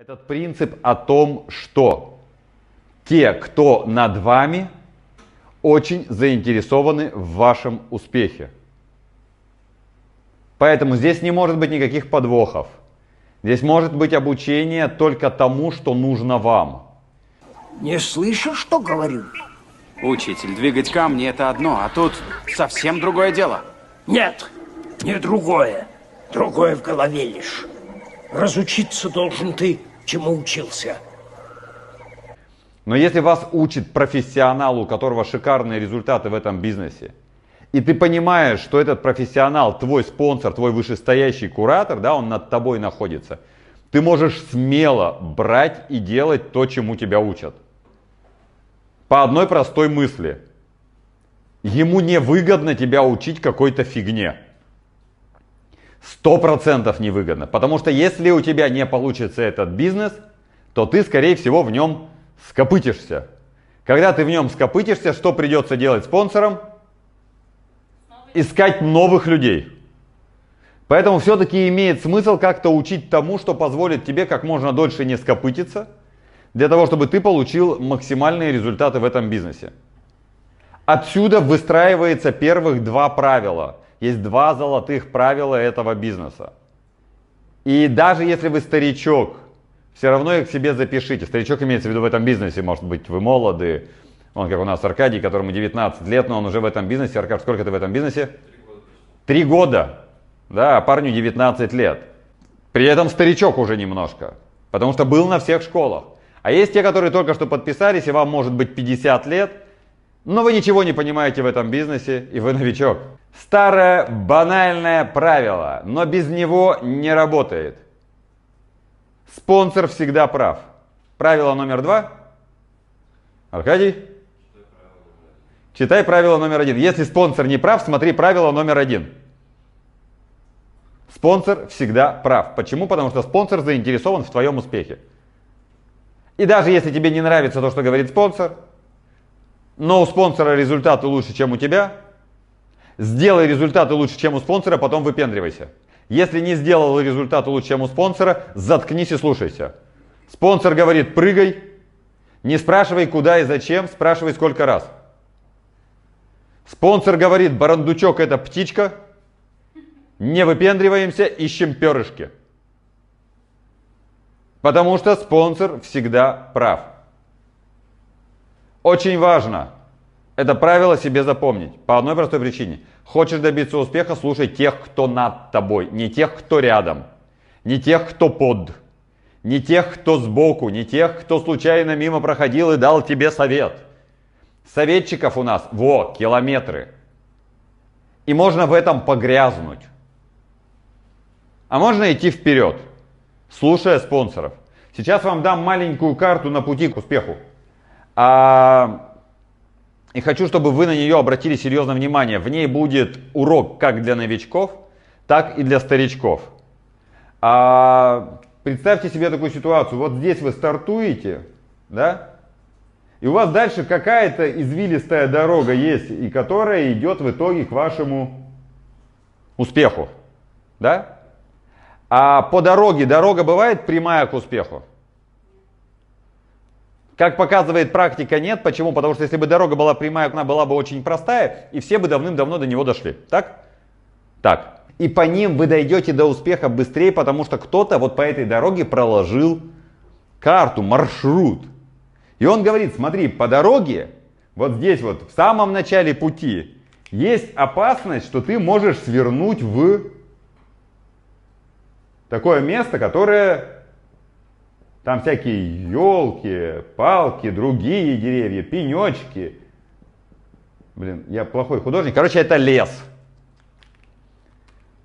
Этот принцип о том, что те, кто над вами, очень заинтересованы в вашем успехе. Поэтому здесь не может быть никаких подвохов. Здесь может быть обучение только тому, что нужно вам. Не слышу, что говорю. Учитель, двигать камни это одно, а тут совсем другое дело. Нет, не другое. Другое в голове лишь. Разучиться должен ты чему учился. Но если вас учит профессионал, у которого шикарные результаты в этом бизнесе, и ты понимаешь, что этот профессионал, твой спонсор, твой вышестоящий куратор, да, он над тобой находится, ты можешь смело брать и делать то, чему тебя учат. По одной простой мысли. Ему не выгодно тебя учить какой-то фигне. Сто процентов невыгодно. Потому что если у тебя не получится этот бизнес, то ты, скорее всего, в нем скопытишься. Когда ты в нем скопытишься, что придется делать спонсорам? Искать новых людей. Поэтому все-таки имеет смысл как-то учить тому, что позволит тебе как можно дольше не скопытиться, для того, чтобы ты получил максимальные результаты в этом бизнесе. Отсюда выстраивается первых два правила – есть два золотых правила этого бизнеса. И даже если вы старичок, все равно их себе запишите. Старичок имеется в виду в этом бизнесе, может быть, вы молоды. Он как у нас Аркадий, которому 19 лет, но он уже в этом бизнесе. Аркад, сколько ты в этом бизнесе? Три года. Да, парню 19 лет. При этом старичок уже немножко, потому что был на всех школах. А есть те, которые только что подписались, и вам может быть 50 лет, но вы ничего не понимаете в этом бизнесе, и вы новичок. Старое банальное правило, но без него не работает. Спонсор всегда прав. Правило номер два. Аркадий? Читай правило номер один. Если спонсор не прав, смотри правило номер один. Спонсор всегда прав. Почему? Потому что спонсор заинтересован в твоем успехе. И даже если тебе не нравится то, что говорит спонсор, но у спонсора результаты лучше, чем у тебя, Сделай результаты лучше, чем у спонсора, потом выпендривайся. Если не сделал результаты лучше, чем у спонсора, заткнись и слушайся. Спонсор говорит, прыгай. Не спрашивай, куда и зачем, спрашивай, сколько раз. Спонсор говорит, барандучок это птичка. Не выпендриваемся, ищем перышки. Потому что спонсор всегда прав. Очень важно, это правило себе запомнить. По одной простой причине. Хочешь добиться успеха, слушай тех, кто над тобой, не тех, кто рядом, не тех, кто под, не тех, кто сбоку, не тех, кто случайно мимо проходил и дал тебе совет. Советчиков у нас, во, километры. И можно в этом погрязнуть. А можно идти вперед, слушая спонсоров. Сейчас вам дам маленькую карту на пути к успеху. А и хочу, чтобы вы на нее обратили серьезное внимание. В ней будет урок как для новичков, так и для старичков. А представьте себе такую ситуацию. Вот здесь вы стартуете, да? И у вас дальше какая-то извилистая дорога есть, и которая идет в итоге к вашему успеху. Да? А по дороге, дорога бывает прямая к успеху? Как показывает практика, нет. Почему? Потому что если бы дорога была прямая, она была бы очень простая, и все бы давным-давно до него дошли. Так? Так. И по ним вы дойдете до успеха быстрее, потому что кто-то вот по этой дороге проложил карту, маршрут. И он говорит, смотри, по дороге, вот здесь вот, в самом начале пути, есть опасность, что ты можешь свернуть в такое место, которое там всякие елки, палки, другие деревья, пенечки. Блин, я плохой художник. Короче, это лес.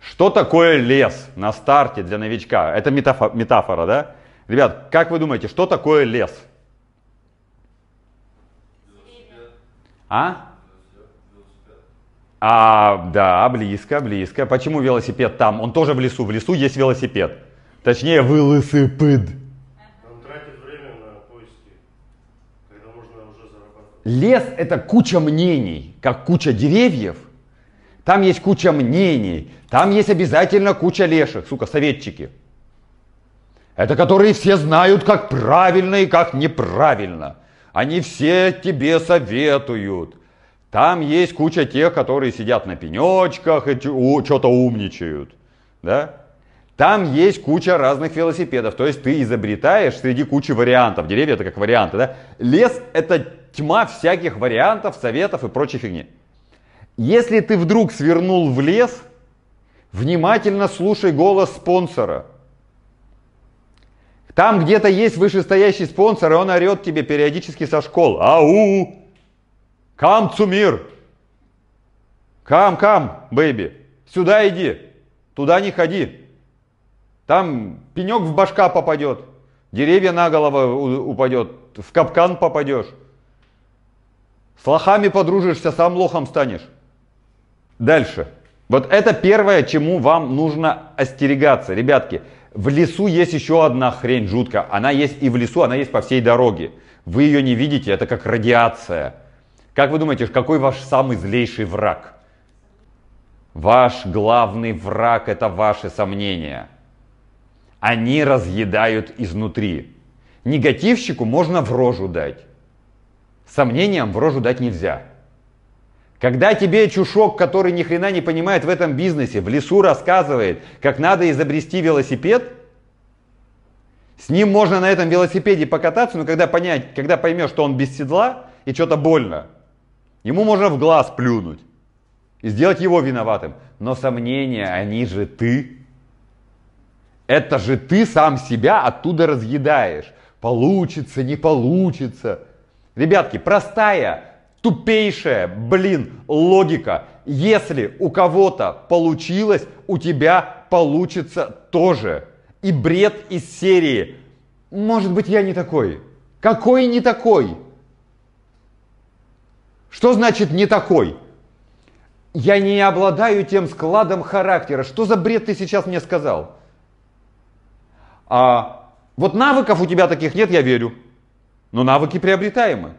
Что такое лес на старте для новичка? Это метафора, метафора да? Ребят, как вы думаете, что такое лес? А? А, да, близко, близко. Почему велосипед там? Он тоже в лесу. В лесу есть велосипед. Точнее, велосипед. Лес – это куча мнений, как куча деревьев. Там есть куча мнений, там есть обязательно куча леших, сука, советчики. Это которые все знают, как правильно и как неправильно. Они все тебе советуют. Там есть куча тех, которые сидят на пенечках и что-то умничают. Да? Там есть куча разных велосипедов. То есть ты изобретаешь среди кучи вариантов. Деревья это как варианты. Да? Лес это тьма всяких вариантов, советов и прочей фигни. Если ты вдруг свернул в лес, внимательно слушай голос спонсора. Там где-то есть вышестоящий спонсор, и он орет тебе периодически со школ. Ау! Кам, Цумир! Кам, кам, бэйби! Сюда иди! Туда не ходи! Там пенек в башка попадет, деревья на голову упадет, в капкан попадешь. С лохами подружишься, сам лохом станешь. Дальше. Вот это первое, чему вам нужно остерегаться. Ребятки, в лесу есть еще одна хрень жуткая. Она есть и в лесу, она есть по всей дороге. Вы ее не видите, это как радиация. Как вы думаете, какой ваш самый злейший враг? Ваш главный враг – это ваши сомнения. Они разъедают изнутри. Негативщику можно в рожу дать. Сомнениям в рожу дать нельзя. Когда тебе чушок, который ни хрена не понимает в этом бизнесе, в лесу рассказывает, как надо изобрести велосипед, с ним можно на этом велосипеде покататься, но когда, понять, когда поймешь, что он без седла и что-то больно, ему можно в глаз плюнуть и сделать его виноватым. Но сомнения, они же ты. Это же ты сам себя оттуда разъедаешь. Получится, не получится. Ребятки, простая, тупейшая, блин, логика. Если у кого-то получилось, у тебя получится тоже. И бред из серии. Может быть, я не такой. Какой не такой? Что значит не такой? Я не обладаю тем складом характера. Что за бред ты сейчас мне сказал? А, вот навыков у тебя таких нет, я верю но навыки приобретаемы.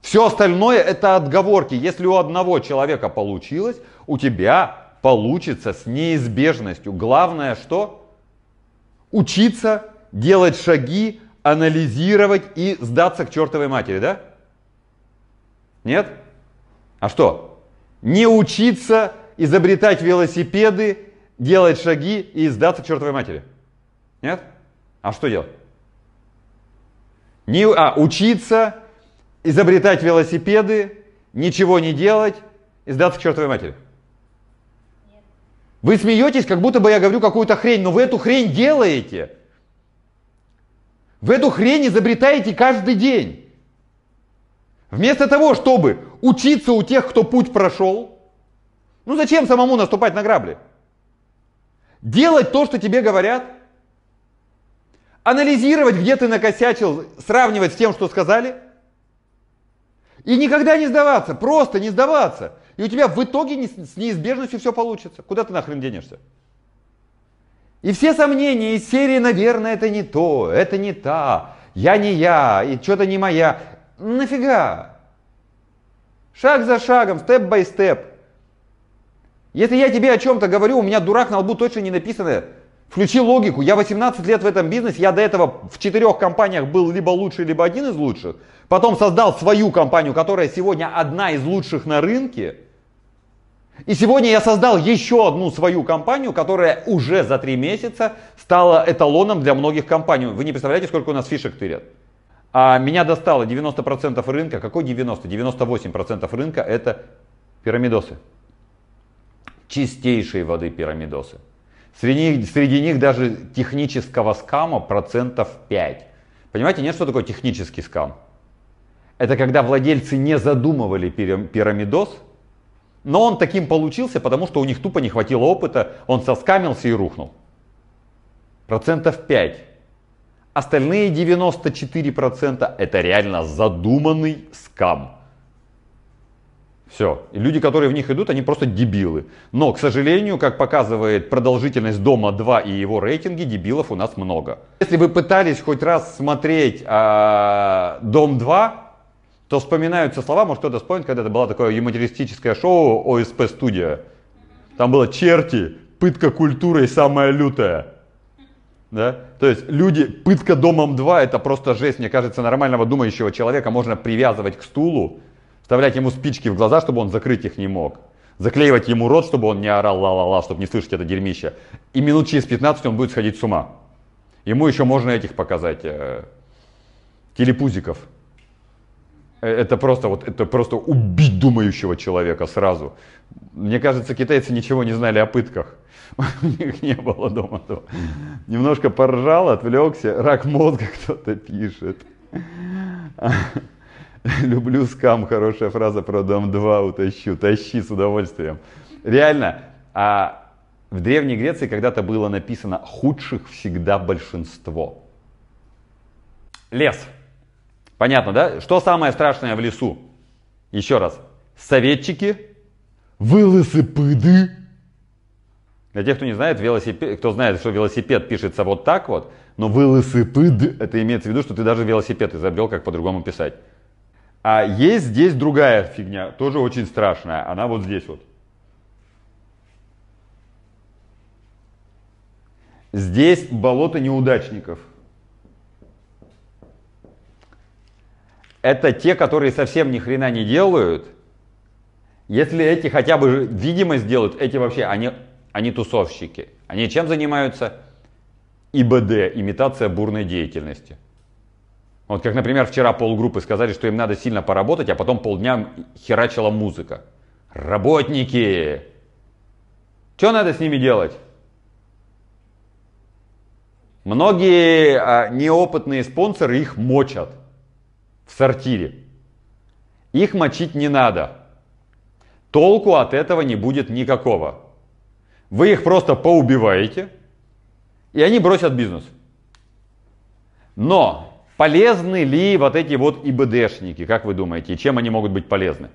Все остальное это отговорки. Если у одного человека получилось, у тебя получится с неизбежностью. Главное что? Учиться, делать шаги, анализировать и сдаться к чертовой матери, да? Нет? А что? Не учиться изобретать велосипеды, делать шаги и сдаться к чертовой матери. Нет? А что делать? Не, а, учиться, изобретать велосипеды, ничего не делать и сдаться к чертовой матери. Нет. Вы смеетесь, как будто бы я говорю какую-то хрень, но вы эту хрень делаете. Вы эту хрень изобретаете каждый день. Вместо того, чтобы учиться у тех, кто путь прошел, ну зачем самому наступать на грабли? Делать то, что тебе говорят – анализировать, где ты накосячил, сравнивать с тем, что сказали. И никогда не сдаваться, просто не сдаваться. И у тебя в итоге не, с неизбежностью все получится. Куда ты нахрен денешься? И все сомнения из серии, наверное, это не то, это не та, я не я, и что-то не моя. Нафига? Шаг за шагом, степ-бай-степ. Если я тебе о чем-то говорю, у меня дурак на лбу точно не написано Включи логику. Я 18 лет в этом бизнесе, я до этого в четырех компаниях был либо лучший, либо один из лучших. Потом создал свою компанию, которая сегодня одна из лучших на рынке. И сегодня я создал еще одну свою компанию, которая уже за три месяца стала эталоном для многих компаний. Вы не представляете, сколько у нас фишек тырят. А меня достало 90% рынка. Какой 90? 98% рынка это пирамидосы. Чистейшей воды пирамидосы. Среди, среди них даже технического скама процентов 5. Понимаете, нет, что такое технический скам? Это когда владельцы не задумывали пирамидоз, но он таким получился, потому что у них тупо не хватило опыта, он соскамился и рухнул. Процентов 5. Остальные 94% это реально задуманный скам. Все. И люди, которые в них идут, они просто дебилы. Но, к сожалению, как показывает продолжительность Дома 2 и его рейтинги, дебилов у нас много. Если вы пытались хоть раз смотреть э, Дом 2, то вспоминаются слова, может кто-то вспомнит, когда это было такое юмористическое шоу ОСП Студия. Там было черти, пытка культурой самая лютая. Да? То есть люди, пытка домом 2 это просто жесть. Мне кажется, нормального думающего человека можно привязывать к стулу вставлять ему спички в глаза, чтобы он закрыть их не мог, заклеивать ему рот, чтобы он не орал ла-ла-ла, чтобы не слышать это дерьмище. И минут через 15 он будет сходить с ума. Ему еще можно этих показать, э, телепузиков. Э, это просто, вот, это просто убить думающего человека сразу. Мне кажется, китайцы ничего не знали о пытках. У них не было дома этого. Немножко поржал, отвлекся. Рак мозга кто-то пишет. Люблю скам, хорошая фраза, продам два, утащу, тащи с удовольствием. Реально, а в Древней Греции когда-то было написано «худших всегда большинство». Лес. Понятно, да? Что самое страшное в лесу? Еще раз. Советчики, велосипеды. Для тех, кто не знает, велосипед, кто знает, что велосипед пишется вот так вот, но велосипед, это имеется в виду, что ты даже велосипед изобрел, как по-другому писать. А есть здесь другая фигня, тоже очень страшная. Она вот здесь вот. Здесь болото неудачников. Это те, которые совсем ни хрена не делают. Если эти хотя бы видимость сделают, эти вообще, они, они тусовщики. Они чем занимаются? ИБД, имитация бурной деятельности. Вот как, например, вчера полгруппы сказали, что им надо сильно поработать, а потом полдня херачила музыка. Работники! Что надо с ними делать? Многие а, неопытные спонсоры их мочат в сортире. Их мочить не надо. Толку от этого не будет никакого. Вы их просто поубиваете, и они бросят бизнес. Но Полезны ли вот эти вот ИБДшники, как вы думаете, чем они могут быть полезны?